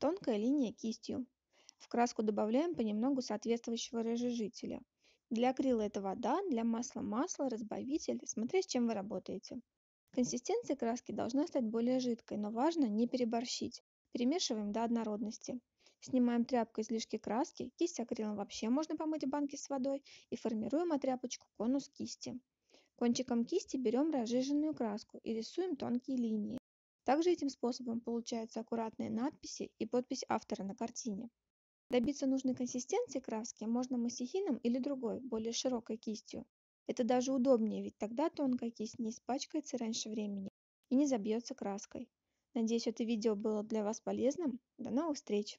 Тонкая линия кистью. В краску добавляем понемногу соответствующего разжижителя. Для акрила это вода, для масла масло, разбавитель, смотря с чем вы работаете. Консистенция краски должна стать более жидкой, но важно не переборщить. Перемешиваем до однородности. Снимаем тряпкой излишки краски, кисть акрилом вообще можно помыть в банке с водой и формируем отряпочку конус кисти. Кончиком кисти берем разжиженную краску и рисуем тонкие линии. Также этим способом получаются аккуратные надписи и подпись автора на картине. Добиться нужной консистенции краски можно мастихином или другой, более широкой кистью. Это даже удобнее, ведь тогда тонкая кисть не испачкается раньше времени и не забьется краской. Надеюсь, это видео было для вас полезным. До новых встреч!